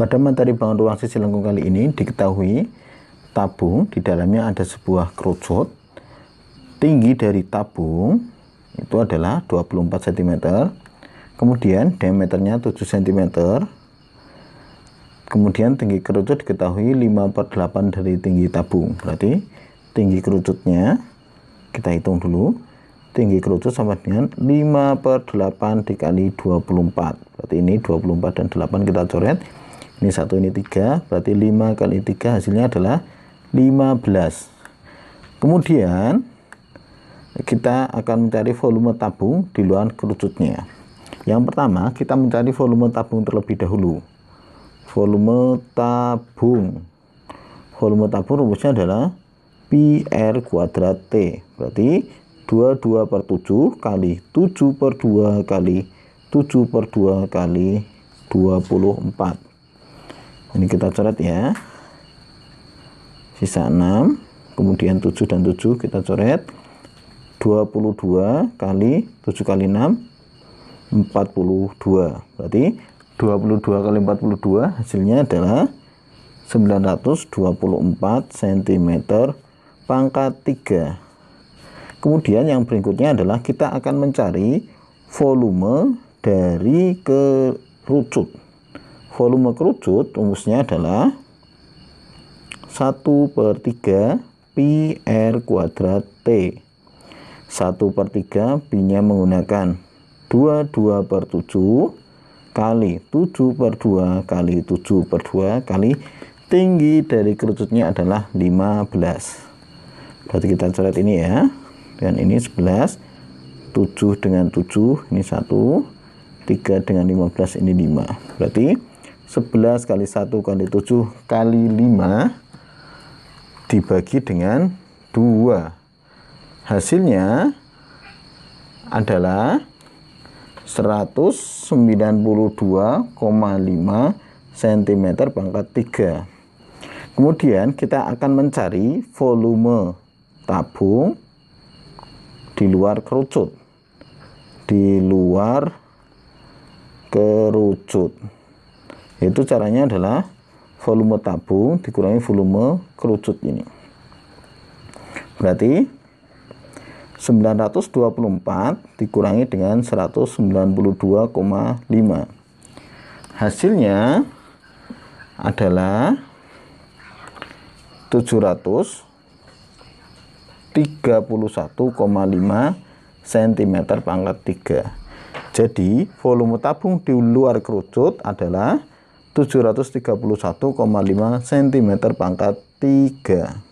Pada materi bangun ruang sisi lengkung kali ini diketahui tabung di dalamnya ada sebuah kerucut. Tinggi dari tabung itu adalah 24 cm. Kemudian diameternya 7 cm. Kemudian tinggi kerucut diketahui 5 per 8 dari tinggi tabung. Berarti tinggi kerucutnya kita hitung dulu tinggi kerucut sama dengan 5 per 8 dikali 24 berarti ini 24 dan 8 kita coret ini satu ini tiga berarti 5 kali 3 hasilnya adalah 15 kemudian kita akan mencari volume tabung di luar kerucutnya yang pertama kita mencari volume tabung terlebih dahulu volume tabung volume tabung rumusnya adalah PR kuadrat T berarti 22 per 7 kali 7 per 2 kali 7 per 2 kali 24 ini kita coret ya sisa 6 kemudian 7 dan 7 kita coret 22 kali 7 kali 6 42 berarti 22 kali 42 hasilnya adalah 924 cm pangkat 3 kemudian yang berikutnya adalah kita akan mencari volume dari kerucut volume kerucut rumusnya adalah 1 per 3 pi r kuadrat t 1 per 3 pi nya menggunakan 2 2 per 7 kali 7 per 2 kali 7 per 2 kali tinggi dari kerucutnya adalah 15 berarti kita coret ini ya dan ini 11 7 dengan 7 ini 1 3 dengan 15 ini 5 berarti 11 kali 1 kali 7 kali 5 dibagi dengan 2 hasilnya adalah 192,5 cm pangkat 3 kemudian kita akan mencari volume tabung di luar kerucut di luar kerucut itu caranya adalah volume tabung dikurangi volume kerucut ini. Berarti 924 dikurangi dengan 192,5. Hasilnya adalah 731,5 lima cm pangkat 3. Jadi, volume tabung di luar kerucut adalah 731,5 cm pangkat 3.